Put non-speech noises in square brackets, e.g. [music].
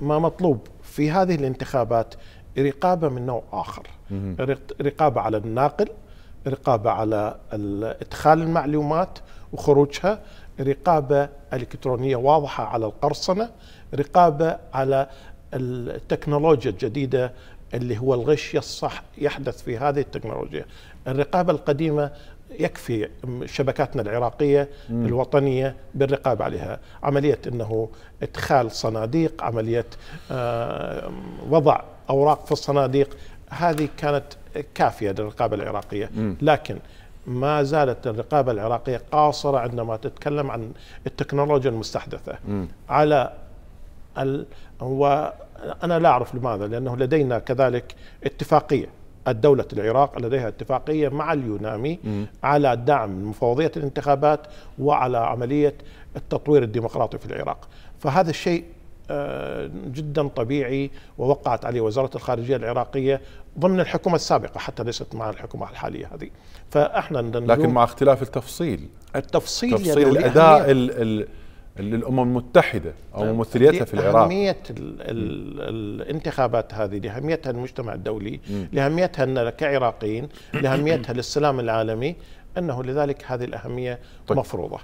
ما مطلوب في هذه الانتخابات رقابة من نوع آخر رقابة على الناقل رقابة على إدخال المعلومات وخروجها رقابة إلكترونية واضحة على القرصنة رقابة على التكنولوجيا الجديدة اللي هو الغش الصح يحدث في هذه التكنولوجيا الرقابة القديمة يكفي شبكاتنا العراقية م. الوطنية بالرقابة عليها عملية أنه إدخال صناديق عملية آه، وضع أوراق في الصناديق هذه كانت كافية للرقابة العراقية م. لكن ما زالت الرقابة العراقية قاصرة عندما تتكلم عن التكنولوجيا المستحدثة م. على ال... و... أنا لا أعرف لماذا لأنه لدينا كذلك اتفاقية الدولة العراق لديها اتفاقية مع م. على دعم مفوضية الانتخابات وعلى عملية التطوير الديمقراطي في العراق فهذا الشيء آه، جدا طبيعي ووقعت عليه وزارة الخارجية العراقية ضمن الحكومة السابقة حتى ليست مع الحكومة الحالية هذه فإحنا لكن مع اختلاف التفصيل التفصيل تفصيل الأداء للامم المتحده او طيب، ممثليتها في العراق اهميه الانتخابات هذه لاهميتها المجتمع الدولي لاهميتها لنا كعراقيين [clears throat] لاهميتها للسلام العالمي انه لذلك هذه الاهميه طيب. مفروضه